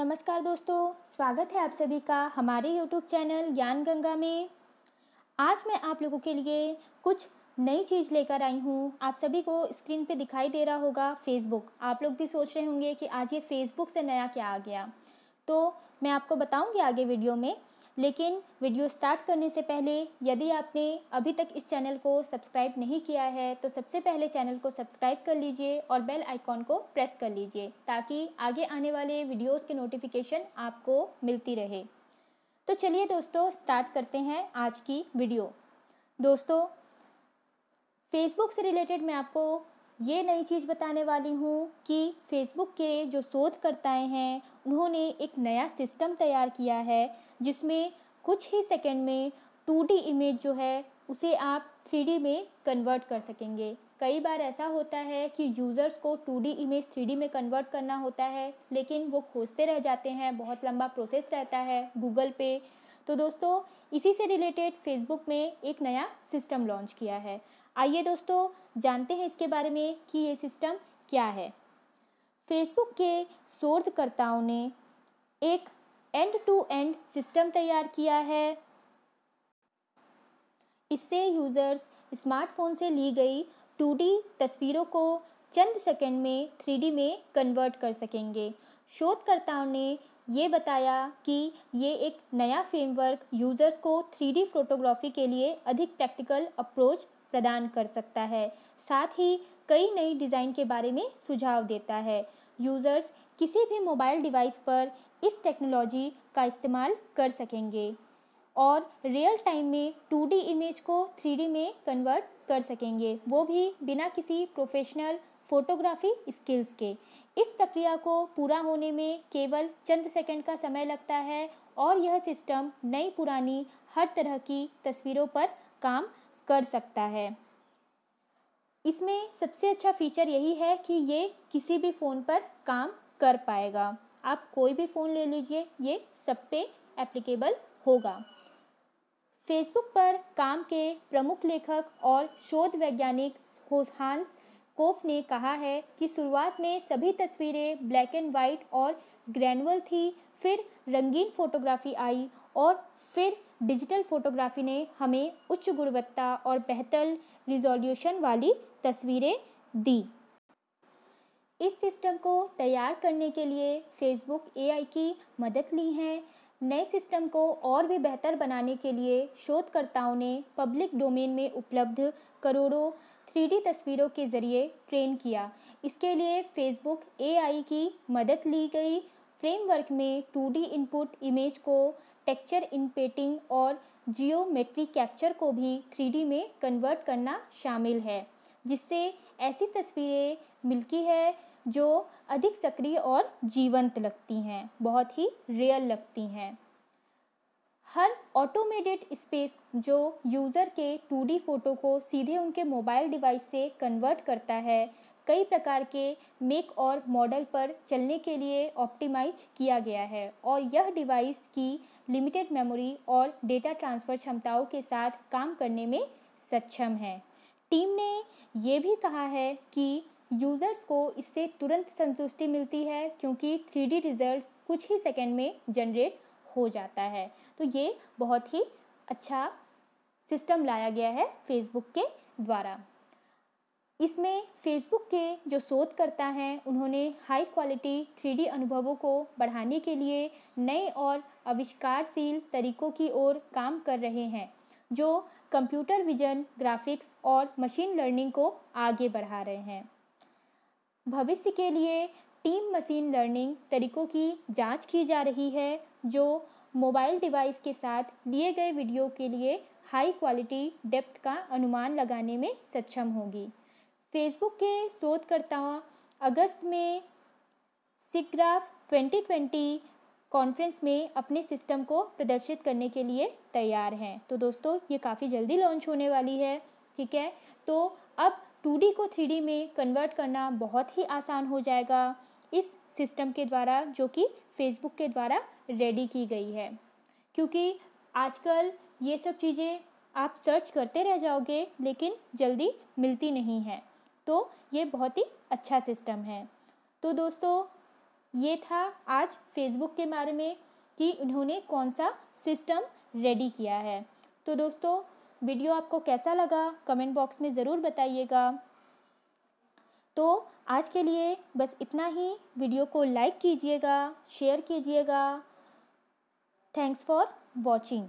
नमस्कार दोस्तों स्वागत है आप सभी का हमारे यूट्यूब चैनल ज्ञान गंगा में आज मैं आप लोगों के लिए कुछ नई चीज़ लेकर आई हूँ आप सभी को स्क्रीन पे दिखाई दे रहा होगा फेसबुक आप लोग भी सोच रहे होंगे कि आज ये फेसबुक से नया क्या आ गया तो मैं आपको बताऊँगी आगे वीडियो में लेकिन वीडियो स्टार्ट करने से पहले यदि आपने अभी तक इस चैनल को सब्सक्राइब नहीं किया है तो सबसे पहले चैनल को सब्सक्राइब कर लीजिए और बेल आइकॉन को प्रेस कर लीजिए ताकि आगे आने वाले वीडियोस के नोटिफिकेशन आपको मिलती रहे तो चलिए दोस्तों स्टार्ट करते हैं आज की वीडियो दोस्तों फेसबुक से रिलेटेड मैं आपको ये नई चीज़ बताने वाली हूँ कि फेसबुक के जो शोधकर्ताएँ हैं उन्होंने एक नया सिस्टम तैयार किया है जिसमें कुछ ही सेकेंड में टू इमेज जो है उसे आप थ्री में कन्वर्ट कर सकेंगे कई बार ऐसा होता है कि यूज़र्स को 2D इमेज 3D में कन्वर्ट करना होता है लेकिन वो खोजते रह जाते हैं बहुत लंबा प्रोसेस रहता है गूगल पे तो दोस्तों इसी से रिलेटेड फेसबुक में एक नया सिस्टम लॉन्च किया है आइए दोस्तों जानते हैं इसके बारे में कि ये सिस्टम क्या है फेसबुक के शोधकर्ताओं ने एक एंड टू एंड सिस्टम तैयार किया है इससे यूज़र्स स्मार्टफोन से ली गई टू तस्वीरों को चंद सेकंड में थ्री में कन्वर्ट कर सकेंगे शोधकर्ताओं ने ये बताया कि ये एक नया फ्रेमवर्क यूज़र्स को थ्री फोटोग्राफी के लिए अधिक प्रैक्टिकल अप्रोच प्रदान कर सकता है साथ ही कई नई डिज़ाइन के बारे में सुझाव देता है यूज़र्स किसी भी मोबाइल डिवाइस पर इस टेक्नोलॉजी का इस्तेमाल कर सकेंगे और रियल टाइम में 2D इमेज को 3D में कन्वर्ट कर सकेंगे वो भी बिना किसी प्रोफेशनल फोटोग्राफी स्किल्स के इस प्रक्रिया को पूरा होने में केवल चंद सेकंड का समय लगता है और यह सिस्टम नई पुरानी हर तरह की तस्वीरों पर काम कर सकता है इसमें सबसे अच्छा फीचर यही है कि ये किसी भी फ़ोन पर काम कर पाएगा आप कोई भी फ़ोन ले लीजिए ये सब पे एप्लीकेबल होगा फेसबुक पर काम के प्रमुख लेखक और शोध वैज्ञानिक होसहानस कोफ ने कहा है कि शुरुआत में सभी तस्वीरें ब्लैक एंड वाइट और ग्रैनुअल थी फिर रंगीन फोटोग्राफी आई और फिर डिजिटल फोटोग्राफी ने हमें उच्च गुणवत्ता और बेहतर रिजोल्यूशन वाली तस्वीरें दी इस सिस्टम को तैयार करने के लिए फेसबुक ए की मदद ली है नए सिस्टम को और भी बेहतर बनाने के लिए शोधकर्ताओं ने पब्लिक डोमेन में उपलब्ध करोड़ों थ्री तस्वीरों के ज़रिए ट्रेन किया इसके लिए फेसबुक ए की मदद ली गई फ्रेमवर्क में टू इनपुट इमेज को टेक्चर इनपेटिंग और जियोमेट्री कैप्चर को भी थ्री में कन्वर्ट करना शामिल है जिससे ऐसी तस्वीरें मिलती है जो अधिक सक्रिय और जीवंत लगती हैं बहुत ही रियल लगती हैं हर ऑटोमेटेड स्पेस जो यूज़र के 2D फोटो को सीधे उनके मोबाइल डिवाइस से कन्वर्ट करता है कई प्रकार के मेक और मॉडल पर चलने के लिए ऑप्टिमाइज किया गया है और यह डिवाइस की लिमिटेड मेमोरी और डेटा ट्रांसफ़र क्षमताओं के साथ काम करने में सक्षम है टीम ने ये भी कहा है कि यूज़र्स को इससे तुरंत संतुष्टि मिलती है क्योंकि थ्री डी रिज़ल्ट कुछ ही सेकेंड में जनरेट हो जाता है तो ये बहुत ही अच्छा सिस्टम लाया गया है फेसबुक के द्वारा इसमें फेसबुक के जो शोधकर्ता हैं उन्होंने हाई क्वालिटी थ्री अनुभवों को बढ़ाने के लिए नए और आविष्कारशील तरीकों की ओर काम कर रहे हैं जो कंप्यूटर विजन ग्राफिक्स और मशीन लर्निंग को आगे बढ़ा रहे हैं भविष्य के लिए टीम मशीन लर्निंग तरीकों की जांच की जा रही है जो मोबाइल डिवाइस के साथ लिए गए वीडियो के लिए हाई क्वालिटी डेप्थ का अनुमान लगाने में सक्षम होगी फेसबुक के शोधकर्ता अगस्त में सिग्राफ 2020 कॉन्फ्रेंस में अपने सिस्टम को प्रदर्शित करने के लिए तैयार हैं तो दोस्तों ये काफ़ी जल्दी लॉन्च होने वाली है ठीक है तो अब 2D को 3D में कन्वर्ट करना बहुत ही आसान हो जाएगा इस सिस्टम के द्वारा जो कि फेसबुक के द्वारा रेडी की गई है क्योंकि आजकल ये सब चीज़ें आप सर्च करते रह जाओगे लेकिन जल्दी मिलती नहीं है तो ये बहुत ही अच्छा सिस्टम है तो दोस्तों ये था आज फेसबुक के बारे में कि उन्होंने कौन सा सिस्टम रेडी किया है तो दोस्तों वीडियो आपको कैसा लगा कमेंट बॉक्स में ज़रूर बताइएगा तो आज के लिए बस इतना ही वीडियो को लाइक कीजिएगा शेयर कीजिएगा थैंक्स फॉर वॉचिंग